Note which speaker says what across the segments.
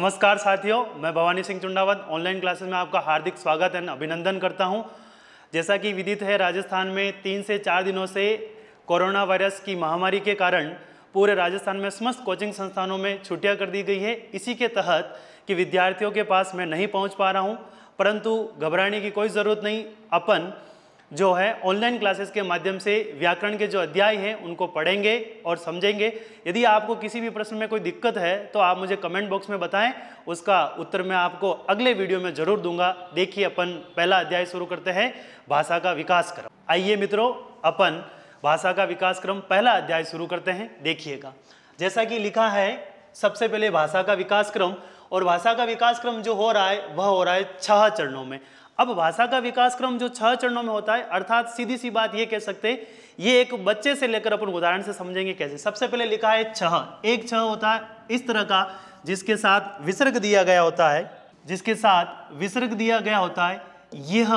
Speaker 1: नमस्कार साथियों मैं भवानी सिंह चुंडावत ऑनलाइन क्लासेस में आपका हार्दिक स्वागत एंड अभिनंदन करता हूं जैसा कि विदित है राजस्थान में तीन से चार दिनों से कोरोना वायरस की महामारी के कारण पूरे राजस्थान में समस्त कोचिंग संस्थानों में छुट्टियां कर दी गई है इसी के तहत कि विद्यार्थियों के पास मैं नहीं पहुँच पा रहा हूँ परंतु घबराने की कोई ज़रूरत नहीं अपन जो है ऑनलाइन क्लासेस के माध्यम से व्याकरण के जो अध्याय हैं उनको पढ़ेंगे और समझेंगे यदि आपको किसी भी प्रश्न में कोई दिक्कत है तो आप मुझे कमेंट बॉक्स में बताएं उसका उत्तर मैं आपको अगले वीडियो में जरूर दूंगा देखिए अपन पहला अध्याय शुरू करते हैं भाषा का विकास क्रम आइए मित्रों अपन भाषा का विकास क्रम पहला अध्याय शुरू करते हैं देखिएगा जैसा कि लिखा है सबसे पहले भाषा का विकास क्रम और भाषा का विकास क्रम जो हो रहा है वह हो रहा है छह चरणों में अब भाषा का विकास क्रम जो छह चरणों में होता है अर्थात सीधी सी बात ये कह सकते हैं ये एक बच्चे से लेकर अपन उदाहरण से समझेंगे कैसे सबसे पहले लिखा है छह एक छह होता है इस तरह का जिसके साथ विसर्ग दिया गया होता है जिसके साथ विसर्ग दिया गया होता है यह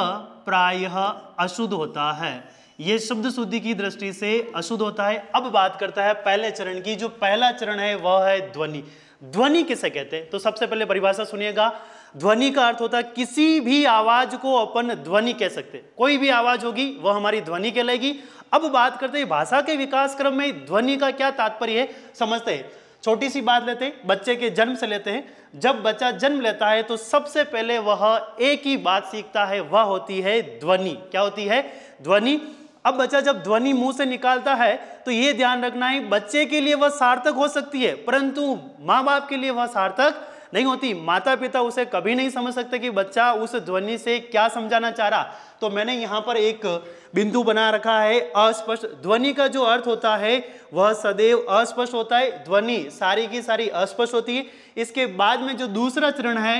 Speaker 1: प्रायः अशुद्ध होता है यह शब्द शुद्धि की दृष्टि से अशुद्ध होता है अब बात करता है पहले चरण की जो पहला चरण है वह है ध्वनि ध्वनि किसे कहते हैं तो सबसे पहले परिभाषा सुनिएगा ध्वनि का अर्थ होता है किसी भी आवाज को अपन ध्वनि कह सकते कोई भी आवाज होगी वह हमारी ध्वनि कहलाएगी अब बात करते हैं भाषा के विकास क्रम में ध्वनि का क्या तात्पर्य है समझते हैं छोटी सी बात लेते हैं बच्चे के जन्म से लेते हैं जब बच्चा जन्म लेता है तो सबसे पहले वह एक ही बात सीखता है वह होती है ध्वनि क्या होती है ध्वनि अब बच्चा जब ध्वनि मुंह से निकालता है तो ये ध्यान रखना है बच्चे के लिए वह सार्थक हो सकती है परंतु माँ बाप के लिए वह सार्थक नहीं होती माता पिता उसे कभी नहीं समझ सकते कि बच्चा उस ध्वनि से क्या समझाना चाह रहा तो मैंने यहां पर एक बिंदु बना रखा है अस्पष्ट ध्वनि का जो अर्थ होता है वह सदैव अस्पष्ट होता है ध्वनि सारी की सारी अस्पष्ट होती है इसके बाद में जो दूसरा चरण है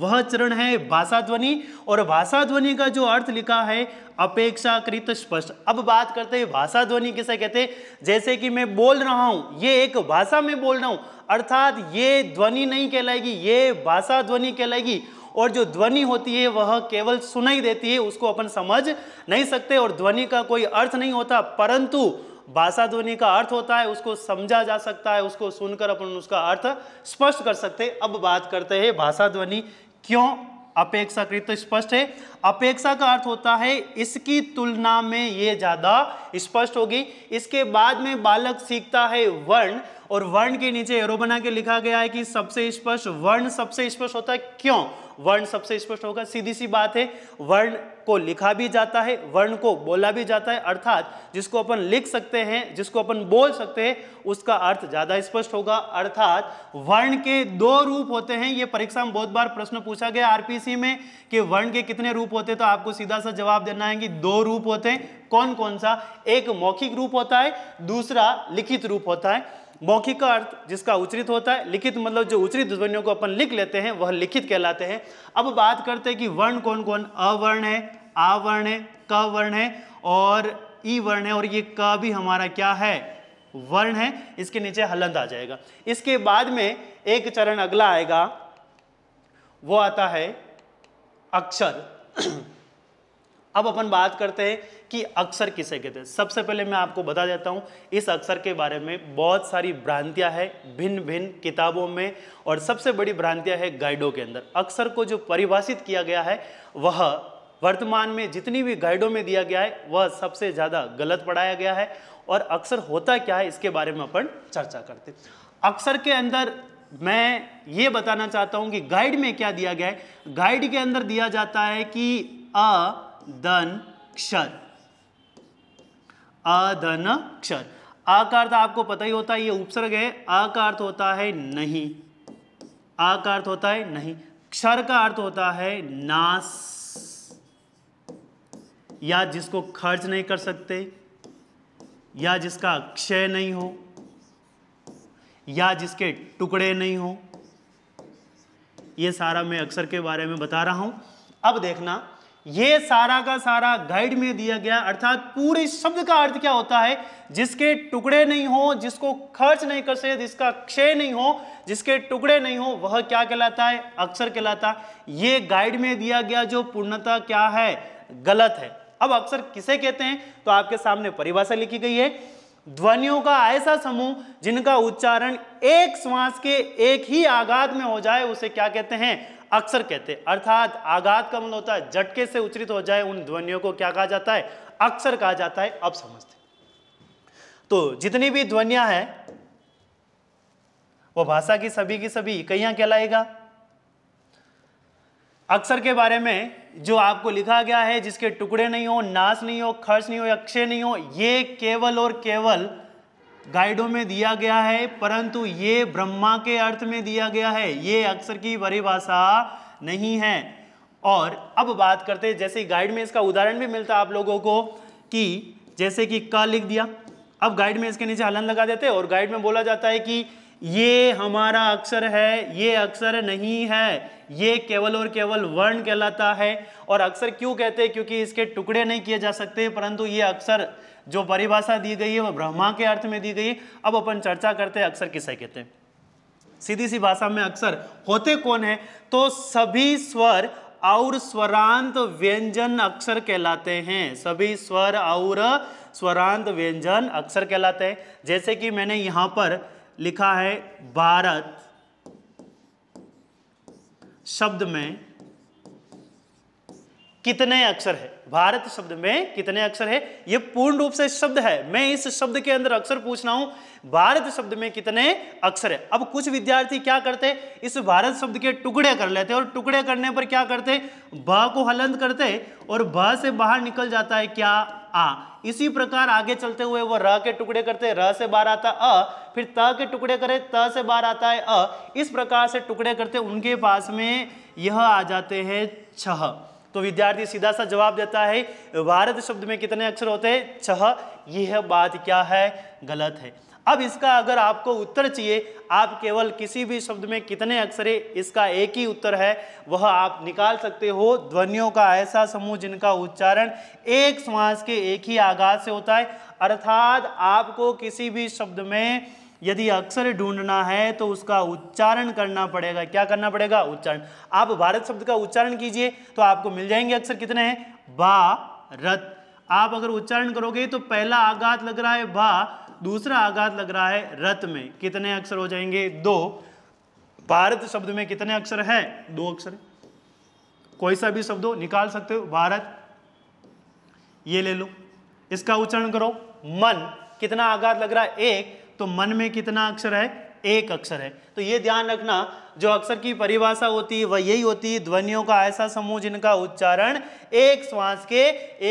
Speaker 1: वह चरण है भाषा ध्वनि और भाषा ध्वनि का जो अर्थ लिखा है अपेक्षाकृत स्पष्ट अब बात करते हैं भाषा ध्वनि किसे कहते हैं जैसे कि मैं बोल रहा हूं ये एक भाषा में बोल रहा हूं अर्थात ये ध्वनि नहीं कहलाएगी ये भाषा ध्वनि कहलाएगी और जो ध्वनि होती है वह केवल सुनाई देती है उसको अपन समझ नहीं सकते और ध्वनि का कोई अर्थ नहीं होता परंतु भाषा ध्वनि का अर्थ होता है उसको समझा जा सकता है उसको सुनकर अपन उसका अर्थ स्पष्ट कर सकते हैं अब बात करते हैं भाषा ध्वनि क्यों अपेक्षाकृत तो स्पष्ट है अपेक्षा का अर्थ होता है इसकी तुलना में ये ज्यादा स्पष्ट होगी इसके बाद में बालक सीखता है वर्ण और वर्ण के नीचे एरो बना के लिखा गया है कि सबसे स्पष्ट वर्ण सबसे स्पष्ट होता है क्यों वर्ण सबसे स्पष्ट होगा सीधी सी बात है वर्ण को लिखा भी जाता है वर्ण को बोला भी जाता है अर्थात जिसको अपन लिख सकते हैं जिसको अपन बोल सकते हैं उसका अर्थ ज्यादा स्पष्ट होगा अर्थात वर्ण के दो रूप होते हैं ये परीक्षा में बहुत बार प्रश्न पूछा गया आरपीसी में कि वर्ण के कितने रूप होते हैं तो आपको सीधा सा जवाब देना है कि दो रूप होते हैं कौन कौन सा एक मौखिक रूप होता है दूसरा लिखित रूप होता है मौखिक का अर्थ जिसका उचरित होता है लिखित मतलब जो उचित ध्वनियों को अपन लिख लेते हैं वह लिखित कहलाते हैं अब बात करते हैं कि वर्ण कौन कौन अवर्ण है आवर्ण है क वर्ण है और ई वर्ण है और ये क भी हमारा क्या है वर्ण है इसके नीचे हलंत आ जाएगा इसके बाद में एक चरण अगला आएगा वो आता है अक्षर अब अपन बात करते हैं कि अक्सर किसे कहते हैं सबसे पहले मैं आपको बता देता हूँ इस अक्सर के बारे में बहुत सारी भ्रांतियाँ है भिन्न भिन्न किताबों में और सबसे बड़ी भ्रांतियाँ है गाइडों के अंदर अक्सर को जो परिभाषित किया गया है वह वर्तमान में जितनी भी गाइडों में दिया गया है वह सबसे ज़्यादा गलत पढ़ाया गया है और अक्सर होता क्या है इसके बारे में अपन चर्चा करते अक्सर के अंदर मैं ये बताना चाहता हूँ कि गाइड में क्या दिया गया है गाइड के अंदर दिया जाता है कि धन क्षर अधन क्षर आकार आपको पता ही होता है ये उपसर्ग है आकार अर्थ होता है नहीं आकार अर्थ होता है नहीं क्षर का अर्थ होता है नास या जिसको खर्च नहीं कर सकते या जिसका क्षय नहीं हो या जिसके टुकड़े नहीं हो ये सारा मैं अक्षर के बारे में बता रहा हूं अब देखना ये सारा का सारा गाइड में दिया गया अर्थात पूरे शब्द का अर्थ क्या होता है जिसके टुकड़े नहीं हो जिसको खर्च नहीं कर सके जिसका क्षय नहीं हो जिसके टुकड़े नहीं हो वह क्या कहलाता है अक्षर कहलाता ये गाइड में दिया गया जो पूर्णता क्या है गलत है अब अक्षर किसे कहते हैं तो आपके सामने परिभाषा लिखी गई है ध्वनियों का ऐसा समूह जिनका उच्चारण एक श्वास के एक ही आघात में हो जाए उसे क्या कहते हैं अक्षर कहते हैं अर्थात आघात का मतलब होता है झटके से उच्चरित हो जाए उन ध्वनियों को क्या कहा जाता है अक्षर कहा जाता है अब समझते तो जितनी भी ध्वनियां हैं वो भाषा की सभी की सभी कहिया कहलाएगा अक्षर के बारे में जो आपको लिखा गया है जिसके टुकड़े नहीं हो नाश नहीं हो खर्च नहीं हो अक्षय नहीं हो ये केवल और केवल गाइडों में दिया गया है परंतु ये ब्रह्मा के अर्थ में दिया गया है ये अक्सर की परिभाषा नहीं है और अब बात करते हैं जैसे गाइड में इसका उदाहरण भी मिलता है आप लोगों को कि जैसे कि क लिख दिया अब गाइड में इसके नीचे हलन लगा देते हैं और गाइड में बोला जाता है कि ये हमारा अक्षर है ये अक्षर नहीं है ये केवल और केवल वर्ण कहलाता है और अक्षर क्यों कहते हैं क्योंकि इसके टुकड़े नहीं किए जा सकते परंतु ये अक्षर जो परिभाषा दी गई है वह ब्रह्मा के अर्थ में दी गई है अब अपन चर्चा करते हैं अक्सर किसे कहते हैं सीधी सी भाषा में अक्सर होते कौन है तो सभी स्वर और स्वरांत व्यंजन अक्षर कहलाते हैं सभी स्वर और स्वरांत व्यंजन अक्षर कहलाते हैं जैसे कि मैंने यहां पर लिखा है भारत शब्द में कितने अक्षर है भारत शब्द में कितने अक्षर है यह पूर्ण रूप से शब्द है मैं इस शब्द के अंदर अक्षर पूछ रहा हूं भारत शब्द में कितने अक्षर है अब कुछ विद्यार्थी क्या करते इस भारत शब्द के टुकड़े कर लेते और टुकड़े करने पर क्या करते ब को हलंत करते और ब से बाहर निकल जाता है क्या आ इसी प्रकार आगे चलते हुए वह र के टुकड़े करते र से बाहर आता अ फिर त के टुकड़े करे त से बाहर आता है अ इस प्रकार से टुकड़े करते उनके पास में यह आ जाते हैं छह तो विद्यार्थी सीधा सा जवाब देता है भारत शब्द में कितने अक्षर होते हैं छह यह बात क्या है गलत है अब इसका अगर आपको उत्तर चाहिए आप केवल किसी भी शब्द में कितने अक्षर है इसका एक ही उत्तर है वह आप निकाल सकते हो ध्वनियों का ऐसा समूह जिनका उच्चारण एक श्वास के एक ही आगाज से होता है अर्थात आपको किसी भी शब्द में यदि अक्षर ढूंढना है तो उसका उच्चारण करना पड़ेगा क्या करना पड़ेगा उच्चारण आप भारत शब्द का उच्चारण कीजिए तो आपको मिल जाएंगे अक्षर कितने हैं बा रत आप अगर उच्चारण करोगे तो पहला आघात लग रहा है भा दूसरा आघात लग रहा है रत में कितने अक्षर हो जाएंगे दो भारत शब्द में कितने अक्षर है दो अक्षर कोई सा भी शब्द हो निकाल सकते हो भारत ये ले लो इसका उच्चारण करो मन कितना आघात लग रहा है एक तो मन में कितना अक्षर है एक अक्षर है तो ये ध्यान रखना जो अक्षर की परिभाषा होती है वह यही होती है ध्वनियों का ऐसा समूह जिनका उच्चारण एक श्वास के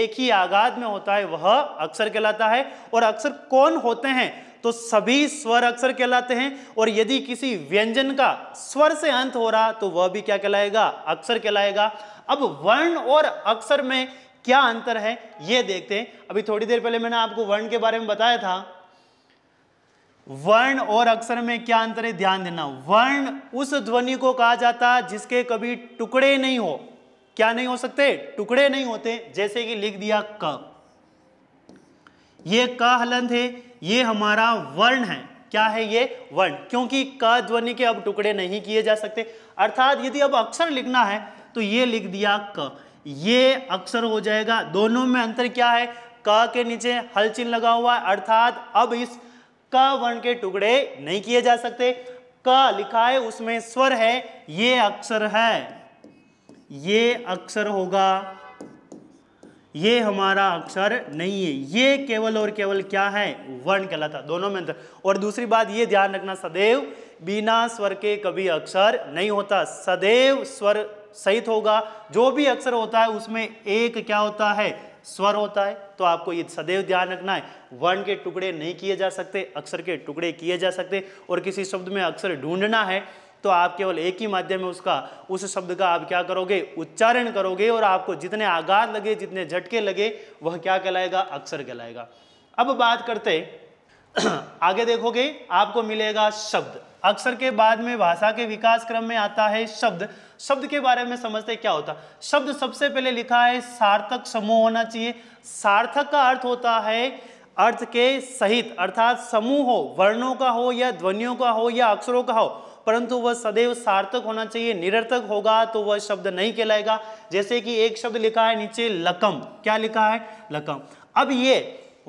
Speaker 1: एक ही आघात में होता है वह अक्षर कहलाता है और अक्षर कौन होते हैं तो सभी स्वर अक्षर कहलाते हैं और यदि किसी व्यंजन का स्वर से अंत हो रहा तो वह भी क्या कहलाएगा अक्षर कहलाएगा अब वर्ण और अक्षर में क्या अंतर है यह देखते हैं अभी थोड़ी देर पहले मैंने आपको वर्ण के बारे में बताया था वर्ण और अक्षर में क्या अंतर है ध्यान देना वर्ण उस ध्वनि को कहा जाता है जिसके कभी टुकड़े नहीं हो क्या नहीं हो सकते टुकड़े नहीं होते जैसे कि लिख दिया क ये क हलंत है ये हमारा वर्ण है क्या है ये वर्ण क्योंकि क ध्वनि के अब टुकड़े नहीं किए जा सकते अर्थात यदि अब अक्षर लिखना है तो ये लिख दिया क ये अक्षर हो जाएगा दोनों में अंतर क्या है क के नीचे हलचिन लगा हुआ है अर्थात अब इस क वर्ण के टुकड़े नहीं किए जा सकते क लिखा है उसमें स्वर है ये अक्षर है ये अक्षर होगा ये हमारा अक्षर नहीं है ये केवल और केवल क्या है वर्ण कहलाता दोनों में अंतर और दूसरी बात ये ध्यान रखना सदैव बिना स्वर के कभी अक्षर नहीं होता सदैव स्वर सहित होगा जो भी अक्षर होता है उसमें एक क्या होता है स्वर होता है तो आपको ये सदैव ध्यान रखना है वर्ण के टुकड़े नहीं किए जा सकते अक्षर के टुकड़े किए जा सकते और किसी शब्द में अक्षर ढूंढना है तो आप केवल एक ही माध्यम है उसका उस शब्द का आप क्या करोगे उच्चारण करोगे और आपको जितने आघात लगे जितने झटके लगे वह क्या कहलाएगा अक्षर कहलाएगा अब बात करते आगे देखोगे आपको मिलेगा शब्द अक्षर के बाद में भाषा के विकास क्रम में आता है शब्द शब्द के बारे में समझते क्या होता शब्द सबसे पहले लिखा है सार्थक समूह होना चाहिए सार्थक का अर्थ होता है अर्थ के सहित अर्थात समूह हो वर्णों का हो या ध्वनियों का हो या अक्षरों का हो परंतु वह सदैव सार्थक होना चाहिए निरर्थक होगा तो वह शब्द नहीं कहलाएगा जैसे कि एक शब्द लिखा है नीचे लकम क्या लिखा है लकम अब ये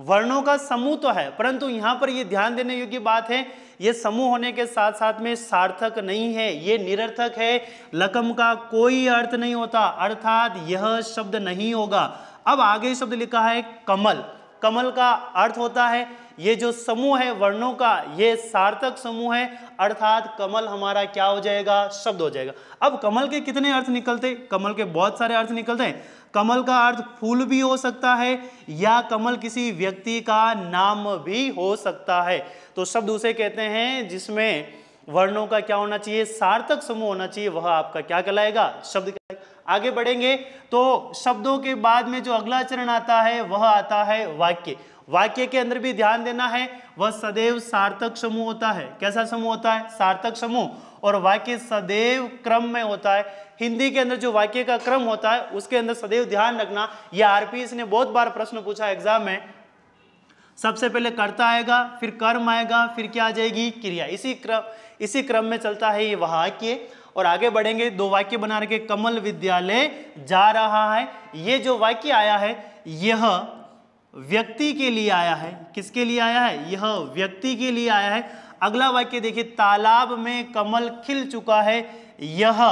Speaker 1: वर्णों का समूह तो है परंतु यहां पर यह ध्यान देने योग्य बात है यह समूह होने के साथ साथ में सार्थक नहीं है यह निरर्थक है लकम का कोई अर्थ नहीं होता अर्थात यह शब्द नहीं होगा अब आगे शब्द लिखा है कमल कमल का अर्थ होता है ये जो समूह है वर्णों का ये सार्थक समूह है अर्थात कमल हमारा क्या हो जाएगा शब्द हो जाएगा अब कमल के कितने अर्थ निकलते कमल के बहुत सारे अर्थ निकलते हैं कमल का अर्थ फूल भी हो सकता है या कमल किसी व्यक्ति का नाम भी हो सकता है तो शब्द उसे कहते हैं जिसमें वर्णों का क्या होना चाहिए सार्थक समूह होना चाहिए वह आपका क्या कहलाएगा शब्द आगे बढ़ेंगे तो शब्दों के बाद में जो अगला चरण आता है वह आता है वाक्य वाक्य के अंदर भी ध्यान देना है वह सदैव सार्थक समूह होता है कैसा समूह होता है सार्थक समूह और वाक्य सदैव क्रम में होता है हिंदी के अंदर जो वाक्य का क्रम होता है उसके अंदर सदैव ध्यान रखना यह आरपीएस ने बहुत बार प्रश्न पूछा एग्जाम में सबसे पहले कर्ता आएगा फिर कर्म आएगा फिर क्या आ जाएगी क्रिया इसी क्रम इसी क्रम में चलता है ये वाक्य और आगे बढ़ेंगे दो वाक्य बना रखे कमल विद्यालय जा रहा है ये जो वाक्य आया है यह व्यक्ति के लिए आया है किसके लिए आया है यह व्यक्ति के लिए आया है अगला वाक्य देखिए तालाब में कमल खिल चुका है यह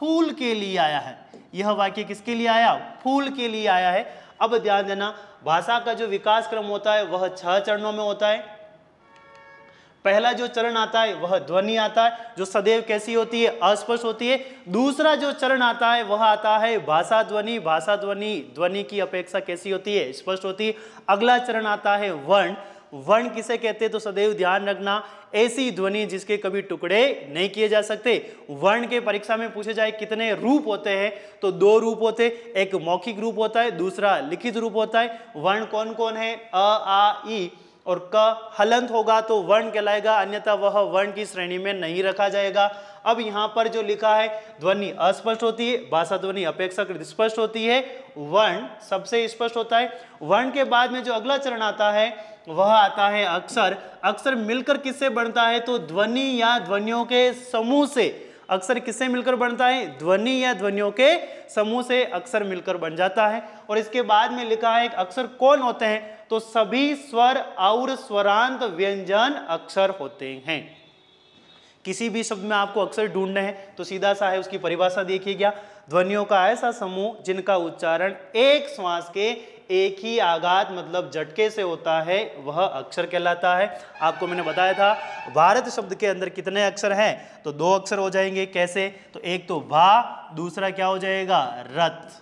Speaker 1: फूल के लिए आया है यह वाक्य किसके लिए आया फूल के लिए आया है अब ध्यान देना भाषा का जो विकास क्रम होता है वह छह चरणों में होता है पहला जो चरण आता है वह ध्वनि आता है जो सदैव कैसी होती है अस्पष्ट होती है दूसरा जो चरण आता है वह आता है भाषा ध्वनि भाषा ध्वनि ध्वनि की अपेक्षा कैसी होती है स्पष्ट होती है अगला चरण आता है वर्ण वर्ण किसे कहते हैं तो सदैव ध्यान रखना ऐसी ध्वनि जिसके कभी टुकड़े नहीं किए जा सकते वर्ण के परीक्षा में पूछे जाए कितने रूप होते हैं तो दो रूप होते एक मौखिक रूप होता है दूसरा लिखित रूप होता है वर्ण कौन कौन है अ आ ई और क हलंत होगा तो वर्ण कहलाएगा अन्यथा वह वर्ण की श्रेणी में नहीं रखा जाएगा अब यहां पर जो लिखा है ध्वनि अस्पष्ट होती है भाषा ध्वनि अपेक्षाकृत स्पष्ट होती है वर्ण सबसे स्पष्ट होता है वर्ण के बाद में जो अगला चरण आता है वह आता है अक्षर अक्षर मिलकर किससे बनता है तो ध्वनि या ध्वनियों के समूह से अक्सर किससे मिलकर बनता है ध्वनि या ध्वनियों के समूह से अक्सर मिलकर बन जाता है और इसके बाद में लिखा है अक्सर कौन होते हैं तो सभी स्वर और स्वरांत व्यंजन अक्षर होते हैं किसी भी शब्द में आपको अक्सर ढूंढना है तो सीधा सा है उसकी परिभाषा देखिए क्या ध्वनियों का ऐसा समूह जिनका उच्चारण एक श्वास के एक ही आघात मतलब झटके से होता है वह अक्षर कहलाता है आपको मैंने बताया था भारत शब्द के अंदर कितने अक्षर हैं तो दो अक्षर हो जाएंगे कैसे तो एक तो भा दूसरा क्या हो जाएगा रथ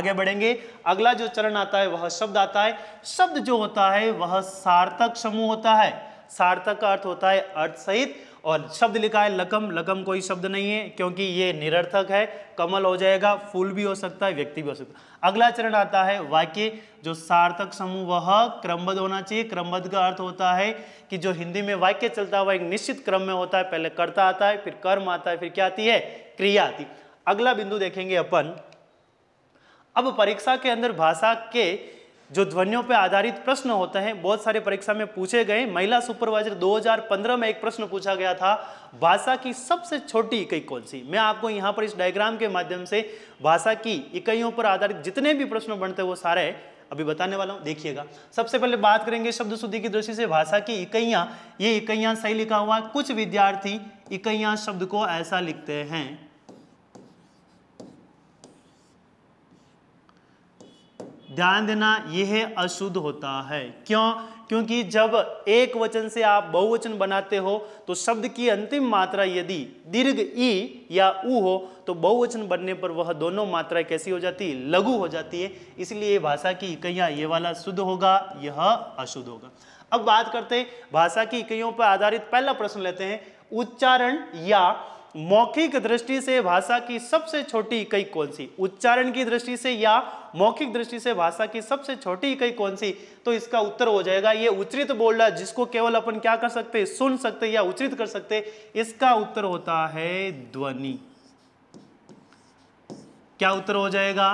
Speaker 1: आगे बढ़ेंगे अगला जो चरण आता है वह शब्द आता है शब्द जो होता है वह सार्थक समूह होता है सार्थक का अर्थ होता है अर्थ सहित और शब्द लिखा है लकम लकम कोई शब्द नहीं है क्योंकि ये निरर्थक है कमल हो जाएगा फूल भी हो सकता है व्यक्ति भी हो सकता है अगला चरण आता है वाक्य जो सार्थक समूह वह क्रमबद्ध होना चाहिए क्रमबद्ध का अर्थ होता है कि जो हिंदी में वाक्य चलता हुआ एक निश्चित क्रम में होता है पहले कर्ता आता है फिर कर्म आता है फिर क्या आती है क्रिया आती अगला बिंदु देखेंगे अपन अब परीक्षा के अंदर भाषा के जो ध्वनियों पर आधारित प्रश्न होते हैं बहुत सारे परीक्षा में पूछे गए महिला सुपरवाइजर 2015 में एक प्रश्न पूछा गया था भाषा की सबसे छोटी इकाई कौन सी मैं आपको यहाँ पर इस डायग्राम के माध्यम से भाषा की इकाइयों पर आधारित जितने भी प्रश्न बनते हैं वो सारे अभी बताने वाला हूँ देखिएगा सबसे पहले बात करेंगे शब्द शुद्धि की दृष्टि से भाषा की इकाइयाँ ये इकाइयाँ सही लिखा हुआ कुछ विद्यार्थी इकाइयाँ शब्द को ऐसा लिखते हैं ध्यान देना यह अशुद्ध होता है क्यों क्योंकि जब एक वचन से आप बहुवचन बनाते हो तो शब्द की अंतिम मात्रा यदि दीर्घ ई या ऊ हो तो बहुवचन बनने पर वह दोनों मात्रा कैसी हो जाती है लघु हो जाती है इसलिए भाषा की इकैया ये वाला शुद्ध होगा यह अशुद्ध होगा अब बात करते हैं भाषा की इकैयों पर आधारित पहला प्रश्न लेते हैं उच्चारण या मौखिक दृष्टि से भाषा की सबसे छोटी इकाई कौन सी उच्चारण की दृष्टि से या मौखिक दृष्टि से भाषा की सबसे छोटी इकाई कौन सी तो इसका उत्तर हो जाएगा ये रहा है जिसको केवल अपन क्या कर सकते सुन सकते या उचित कर सकते इसका उत्तर होता है ध्वनि क्या उत्तर हो जाएगा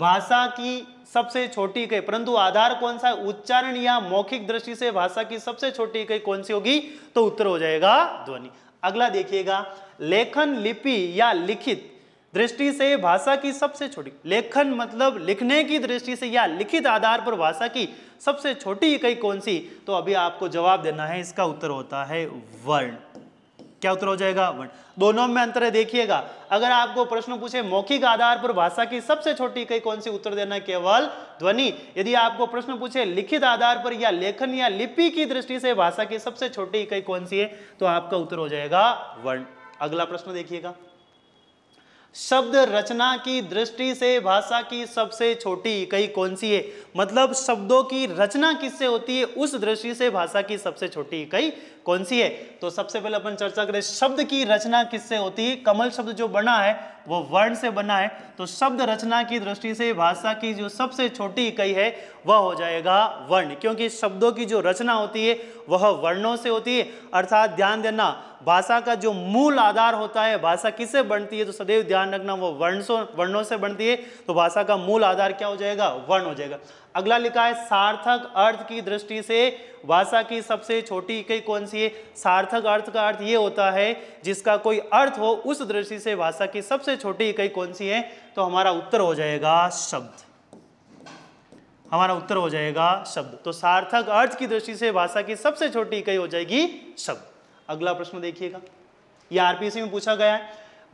Speaker 1: भाषा की सबसे छोटी इकाई परंतु आधार कौन सा है उच्चारण या मौखिक दृष्टि से भाषा की सबसे छोटी इकाई कौन सी होगी तो उत्तर हो जाएगा ध्वनि अगला देखिएगा लेखन लिपि या लिखित दृष्टि से भाषा की सबसे छोटी लेखन मतलब लिखने की दृष्टि से या लिखित आधार पर भाषा की सबसे छोटी इकाई कौन सी तो अभी आपको जवाब देना है इसका उत्तर होता है वर्ण क्या उत्तर हो जाएगा वन दोनों में अंतर है देखिएगा अगर आपको प्रश्न पूछे मौखिक आधार पर भाषा की सबसे छोटी कई कौन सी उत्तर देना केवल ध्वनि यदि आपको प्रश्न पूछे लिखित आधार पर या लेखन या लिपि की दृष्टि से भाषा की सबसे छोटी इकाई कौन सी है तो आपका उत्तर हो जाएगा वर्ण अगला प्रश्न देखिएगा शब्द रचना की दृष्टि से भाषा की सबसे छोटी इकाई कौन सी है मतलब शब्दों की रचना किससे होती है उस दृष्टि से भाषा की सबसे छोटी इकाई कौन सी है तो सबसे पहले अपन चर्चा करें शब्द की रचना किससे होती है कमल शब्द जो बना है वो वर्ण से बना है तो शब्द रचना की दृष्टि से भाषा की जो सबसे छोटी इकाई है वह हो जाएगा वर्ण क्योंकि शब्दों की जो रचना होती है वह वर्णों से होती है अर्थात ध्यान देना भाषा का जो मूल आधार होता है भाषा किससे बनती है तो सदैव ध्यान रखना वो वर्ण वर्णों से बनती है तो भाषा का मूल आधार क्या हो जाएगा वर्ण हो जाएगा अगला लिखा है सार्थक अर्थ की दृष्टि से भाषा की सबसे छोटी इकाई कौन सी है सार्थक अर्थ का अर्थ ये होता है जिसका कोई अर्थ हो उस दृष्टि से भाषा की सबसे छोटी इकाई कौन सी है तो हमारा उत्तर हो जाएगा शब्द हमारा उत्तर हो जाएगा शब्द तो सार्थक अर्थ की दृष्टि से भाषा की सबसे छोटी इकाई हो जाएगी शब्द अगला प्रश्न देखिएगा यह आरपीसी में पूछा गया है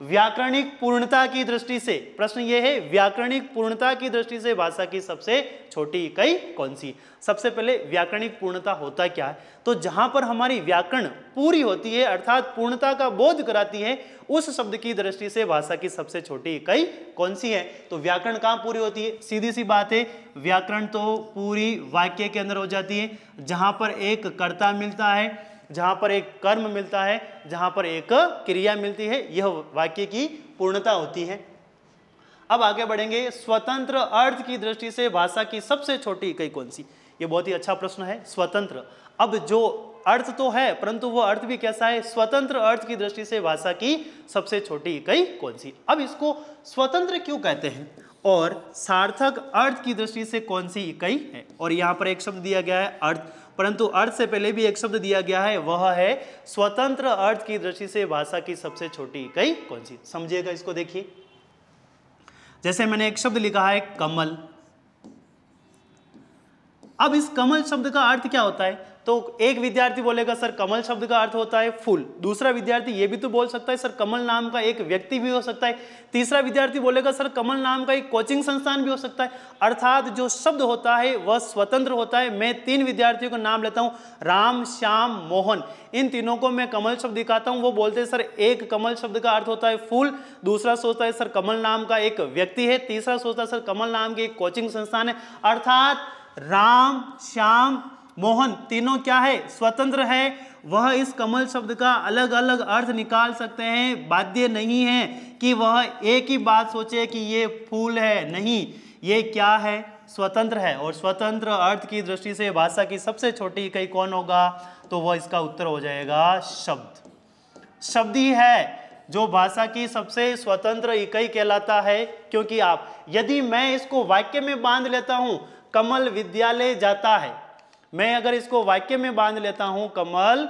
Speaker 1: व्याकरणिक पूर्णता की दृष्टि से प्रश्न यह है व्याकरणिक पूर्णता की दृष्टि से भाषा की सबसे छोटी इकाई कौन सी सबसे पहले व्याकरणिक पूर्णता होता क्या है तो जहां पर हमारी व्याकरण पूरी होती है अर्थात पूर्णता का बोध कराती है उस शब्द की दृष्टि से भाषा की सबसे छोटी इकाई कौन सी है तो व्याकरण कहां पूरी होती है सीधी सी बात है व्याकरण तो पूरी वाक्य के अंदर हो जाती है जहां पर एक कर्ता मिलता है जहां पर एक कर्म मिलता है जहां पर एक क्रिया मिलती है यह वाक्य की पूर्णता होती है अब आगे बढ़ेंगे स्वतंत्र अर्थ की दृष्टि से भाषा की सबसे छोटी इकाई कौन सी ये बहुत ही अच्छा प्रश्न है स्वतंत्र अब जो अर्थ तो है परंतु वो अर्थ भी कैसा है स्वतंत्र अर्थ की दृष्टि से भाषा की सबसे छोटी इकाई कौन सी अब इसको स्वतंत्र क्यों कहते हैं और सार्थक अर्थ की दृष्टि से कौन सी इकाई है और यहाँ पर एक शब्द दिया गया है अर्थ परंतु अर्थ से पहले भी एक शब्द दिया गया है वह है स्वतंत्र अर्थ की दृष्टि से भाषा की सबसे छोटी इकाई कौन सी समझिएगा इसको देखिए जैसे मैंने एक शब्द लिखा है कमल अब इस कमल शब्द का अर्थ क्या होता है तो एक विद्यार्थी बोलेगा सर कमल शब्द का अर्थ होता है फूल दूसरा विद्यार्थी ये भी तो बोल सकता है सर कमल नाम का एक व्यक्ति भी हो सकता है तीसरा विद्यार्थी बोलेगा सर कमल नाम का एक कोचिंग संस्थान भी हो सकता है अर्थात जो शब्द होता है वह स्वतंत्र होता है मैं तीन विद्यार्थियों का नाम लेता हूँ राम श्याम मोहन इन तीनों को मैं कमल शब्द दिखाता हूँ वो बोलते हैं सर एक कमल शब्द का अर्थ होता है फूल दूसरा सोचता है सर कमल नाम का एक व्यक्ति है तीसरा सोचता है सर कमल नाम की एक कोचिंग संस्थान है अर्थात राम श्याम मोहन तीनों क्या है स्वतंत्र है वह इस कमल शब्द का अलग अलग अर्थ निकाल सकते हैं बाध्य नहीं है कि वह एक ही बात सोचे कि ये फूल है नहीं ये क्या है स्वतंत्र है और स्वतंत्र अर्थ की दृष्टि से भाषा की सबसे छोटी इकाई कौन होगा तो वह इसका उत्तर हो जाएगा शब्द शब्द ही है जो भाषा की सबसे स्वतंत्र इकाई कहलाता है क्योंकि आप यदि मैं इसको वाक्य में बांध लेता हूं कमल विद्यालय जाता है मैं अगर इसको वाक्य में बांध लेता हूं कमल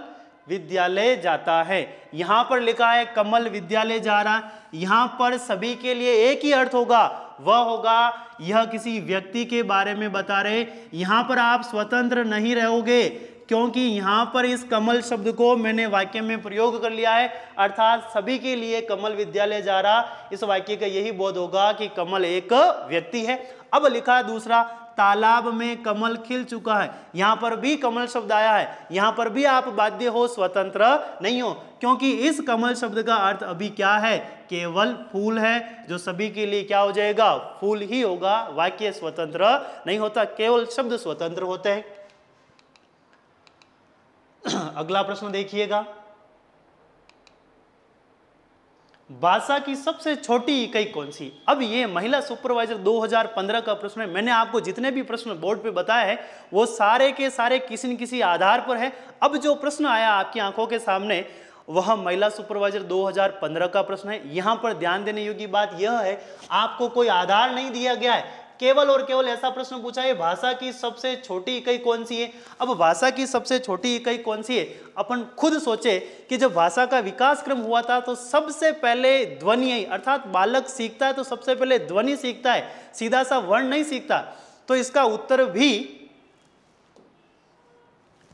Speaker 1: विद्यालय जाता है यहां पर लिखा है कमल विद्यालय जा रहा है यहां पर सभी के लिए एक ही अर्थ होगा वह होगा यह किसी व्यक्ति के बारे में बता रहे यहां पर आप स्वतंत्र नहीं रहोगे क्योंकि यहां पर इस कमल शब्द को मैंने वाक्य में प्रयोग कर लिया है अर्थात सभी के लिए कमल विद्यालय जा रहा इस वाक्य का यही बोध होगा कि कमल एक व्यक्ति है अब लिखा दूसरा तालाब में कमल खिल चुका है यहां पर भी कमल शब्द आया है यहां पर भी आप बाध्य हो स्वतंत्र नहीं हो क्योंकि इस कमल शब्द का अर्थ अभी क्या है केवल फूल है जो सभी के लिए क्या हो जाएगा फूल ही होगा वाक्य स्वतंत्र नहीं होता केवल शब्द स्वतंत्र होते हैं अगला प्रश्न देखिएगा भाषा की सबसे छोटी इकाई कौन सी अब ये महिला सुपरवाइजर 2015 का प्रश्न है मैंने आपको जितने भी प्रश्न बोर्ड पे बताया है वो सारे के सारे किसी न किसी आधार पर है अब जो प्रश्न आया आपकी आंखों के सामने वह महिला सुपरवाइजर 2015 का प्रश्न है यहाँ पर ध्यान देने योग्य बात यह है आपको कोई आधार नहीं दिया गया है केवल और केवल ऐसा प्रश्न पूछा है भाषा की सबसे छोटी इकाई कौन सी है अब भाषा की सबसे छोटी इकाई कौन सी है अपन खुद सोचे कि जब भाषा का विकास क्रम हुआ था तो सबसे पहले ध्वनि अर्थात बालक सीखता है तो सबसे पहले ध्वनि सीखता है सीधा सा वर्ण नहीं सीखता तो इसका उत्तर भी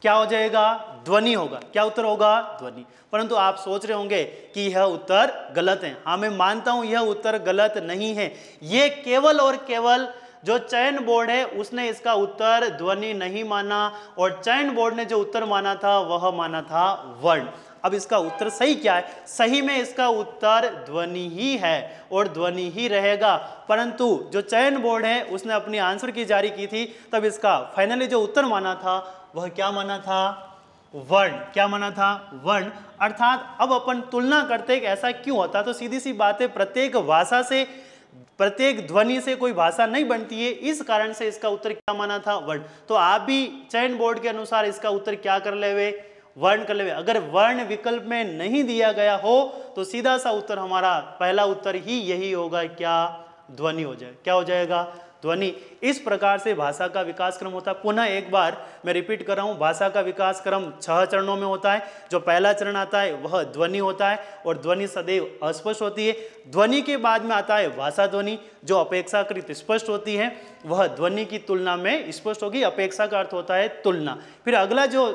Speaker 1: क्या हो जाएगा ध्वनि होगा क्या उत्तर होगा ध्वनि परंतु आप सोच रहे होंगे कि यह उत्तर गलत है हाँ मैं मानता हूं यह उत्तर गलत नहीं है ये केवल और केवल जो चयन बोर्ड है उसने इसका उत्तर ध्वनि नहीं माना और चयन बोर्ड ने जो उत्तर माना था वह माना था वर्ण अब इसका उत्तर सही क्या है सही में इसका उत्तर ध्वनि ही है और ध्वनि ही रहेगा परंतु जो चयन बोर्ड है उसने अपनी आंसर की जारी की थी तब इसका फाइनली जो उत्तर माना था वह क्या माना था वर्ण क्या माना था वर्ण अर्थात अब अपन तुलना करते ऐसा क्यों होता तो सीधी सी बात है प्रत्येक भाषा से प्रत्येक ध्वनि से कोई भाषा नहीं बनती है इस कारण से इसका उत्तर क्या माना था वर्ण तो आप भी चयन बोर्ड के अनुसार इसका उत्तर क्या कर ले हुए वर्ण कर ले अगर वर्ण विकल्प में नहीं दिया गया हो तो सीधा सा उत्तर हमारा पहला उत्तर ही यही होगा क्या ध्वनि हो जाए क्या हो जाएगा ध्वनि इस प्रकार से भाषा का विकास क्रम होता है पुनः एक बार मैं रिपीट कर रहा हूँ भाषा का विकास क्रम छह चरणों में होता है जो पहला चरण आता है वह ध्वनि होता है और ध्वनि सदैव अस्पष्ट होती है ध्वनि के बाद में आता है भाषा ध्वनि जो अपेक्षाकृत स्पष्ट होती है वह ध्वनि की तुलना में स्पष्ट होगी अपेक्षा का अर्थ होता है तुलना फिर अगला जो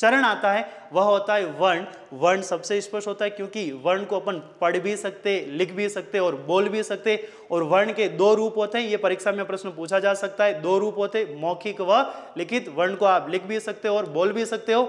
Speaker 1: चरण आता है वह होता है वर्ण वर्ण सबसे स्पष्ट होता है क्योंकि वर्ण को अपन पढ़ भी सकते लिख भी सकते और बोल भी सकते और वर्ण के दो रूप होते हैं ये परीक्षा में प्रश्न पूछा जा सकता है दो रूप होते मौखिक व लिखित वर्ण को आप लिख भी सकते हो और बोल भी सकते हो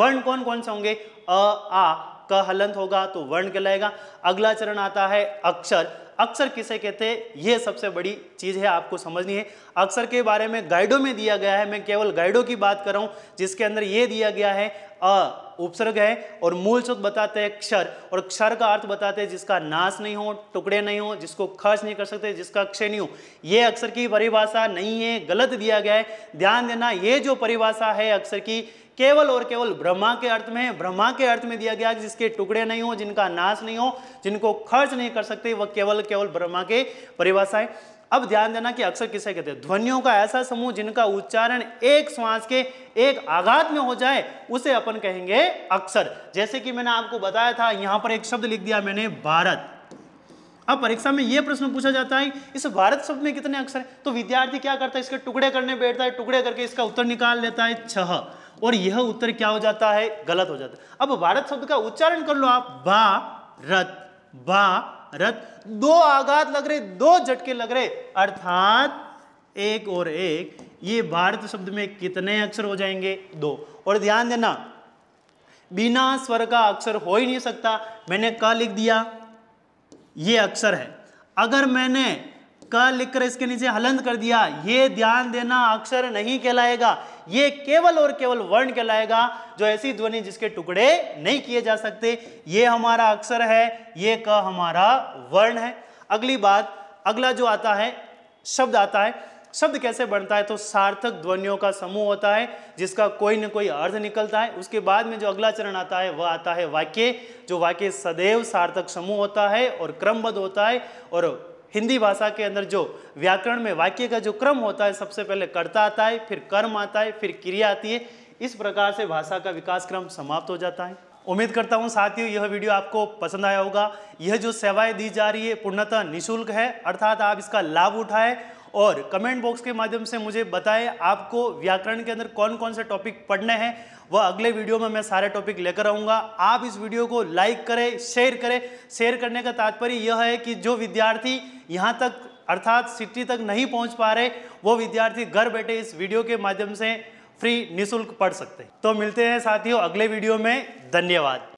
Speaker 1: वर्ण कौन कौन से होंगे अ आ क हलंत होगा तो वर्ण कहलाएगा अगला चरण आता है अक्षर अक्सर किसे कहते हैं यह सबसे बड़ी चीज़ है आपको समझनी है अक्सर के बारे में गाइडों में दिया गया है मैं केवल गाइडों की बात कर रहा हूं जिसके अंदर यह दिया गया है अ उपसर्ग है और मूल शब्द बताते हैं क्षर और क्षर का अर्थ बताते हैं जिसका नाश नहीं हो टुकड़े नहीं हो जिसको खर्च नहीं कर सकते जिसका क्षय नहीं हो यह अक्षर की परिभाषा नहीं है गलत दिया गया है ध्यान देना ये जो परिभाषा है अक्षर की केवल और केवल ब्रह्मा के अर्थ में ब्रह्मा के अर्थ में दिया गया जिसके टुकड़े नहीं हो जिनका नाश नहीं हो जिनको खर्च नहीं कर सकते वह केवल केवल ब्रह्मा के परिभाषा है अब ध्यान देना कि अक्सर किसे कहते हैं ध्वनियों का ऐसा समूह जिनका उच्चारण एक श्वास के एक आघात में हो जाए उसे अपन कहेंगे अक्सर जैसे कि मैंने आपको बताया था यहां पर एक शब्द लिख दिया मैंने भारत अब परीक्षा में यह प्रश्न पूछा जाता है इस भारत शब्द में कितने अक्षर है तो विद्यार्थी क्या करता है इसके टुकड़े करने बैठता है टुकड़े करके इसका उत्तर निकाल लेता है छह और यह उत्तर क्या हो जाता है गलत हो जाता है अब भारत शब्द का उच्चारण कर लो आप बा रथ बा दो आघात लग रहे दो झटके लग रहे अर्थात एक और एक ये भारत शब्द में कितने अक्षर हो जाएंगे दो और ध्यान देना बिना स्वर का अक्षर हो ही नहीं सकता मैंने क लिख दिया ये अक्षर है अगर मैंने क लिखकर इसके नीचे हलंत कर दिया ये ध्यान देना अक्षर नहीं कहलाएगा ये केवल और केवल वर्ण कहलाएगा जो ऐसी ध्वनि जिसके टुकड़े नहीं किए जा सकते ये हमारा अक्षर है ये क हमारा वर्ण है अगली बात अगला जो आता है शब्द आता है शब्द कैसे बनता है तो सार्थक ध्वनियों का समूह होता है जिसका कोई ना कोई अर्थ निकलता है उसके बाद में जो अगला चरण आता है वह आता है वाक्य जो वाक्य सदैव सार्थक समूह होता है और क्रमबद्ध होता है और हिंदी भाषा के अंदर जो व्याकरण में वाक्य का जो क्रम होता है सबसे पहले कर्ता आता है फिर कर्म आता है फिर क्रिया आती है इस प्रकार से भाषा का विकास क्रम समाप्त हो जाता है उम्मीद करता हूँ साथियों यह वीडियो आपको पसंद आया होगा यह जो सेवाएं दी जा रही है पूर्णतः निःशुल्क है अर्थात आप इसका लाभ उठाएं और कमेंट बॉक्स के माध्यम से मुझे बताएं आपको व्याकरण के अंदर कौन कौन से टॉपिक पढ़ने हैं वह अगले वीडियो में मैं सारे टॉपिक लेकर आऊँगा आप इस वीडियो को लाइक करें शेयर करें शेयर करने का तात्पर्य यह है कि जो विद्यार्थी यहाँ तक अर्थात सिटी तक नहीं पहुँच पा रहे वो विद्यार्थी घर बैठे इस वीडियो के माध्यम से फ्री निःशुल्क पढ़ सकते हैं तो मिलते हैं साथियों अगले वीडियो में धन्यवाद